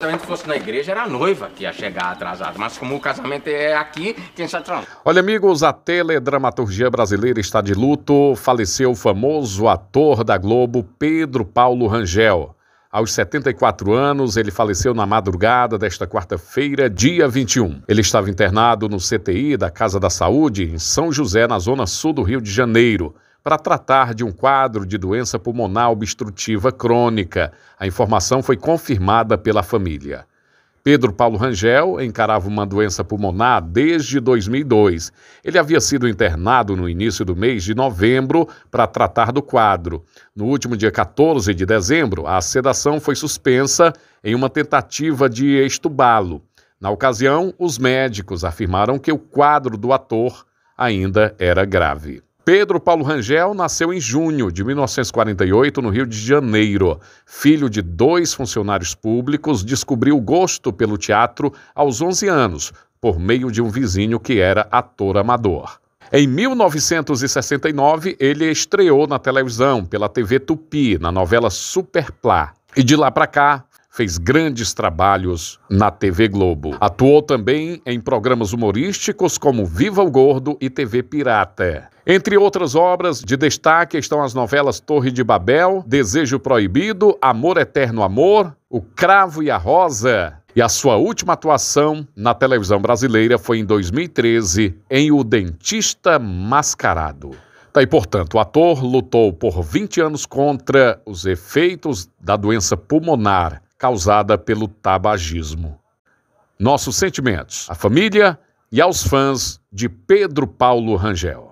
casamento fosse na igreja, era a noiva que ia chegar atrasada. Mas como o casamento é aqui, quem se atrasou? Olha, amigos, a teledramaturgia brasileira está de luto. Faleceu o famoso ator da Globo, Pedro Paulo Rangel. Aos 74 anos, ele faleceu na madrugada desta quarta-feira, dia 21. Ele estava internado no CTI da Casa da Saúde, em São José, na zona sul do Rio de Janeiro para tratar de um quadro de doença pulmonar obstrutiva crônica. A informação foi confirmada pela família. Pedro Paulo Rangel encarava uma doença pulmonar desde 2002. Ele havia sido internado no início do mês de novembro para tratar do quadro. No último dia 14 de dezembro, a sedação foi suspensa em uma tentativa de estubá-lo. Na ocasião, os médicos afirmaram que o quadro do ator ainda era grave. Pedro Paulo Rangel nasceu em junho de 1948 no Rio de Janeiro. Filho de dois funcionários públicos, descobriu gosto pelo teatro aos 11 anos, por meio de um vizinho que era ator amador. Em 1969, ele estreou na televisão pela TV Tupi, na novela Superplá. E de lá para cá, fez grandes trabalhos na TV Globo. Atuou também em programas humorísticos como Viva o Gordo e TV Pirata. Entre outras obras de destaque estão as novelas Torre de Babel, Desejo Proibido, Amor Eterno Amor, O Cravo e a Rosa. E a sua última atuação na televisão brasileira foi em 2013 em O Dentista Mascarado. Daí, tá portanto, o ator lutou por 20 anos contra os efeitos da doença pulmonar causada pelo tabagismo. Nossos sentimentos à família e aos fãs de Pedro Paulo Rangel.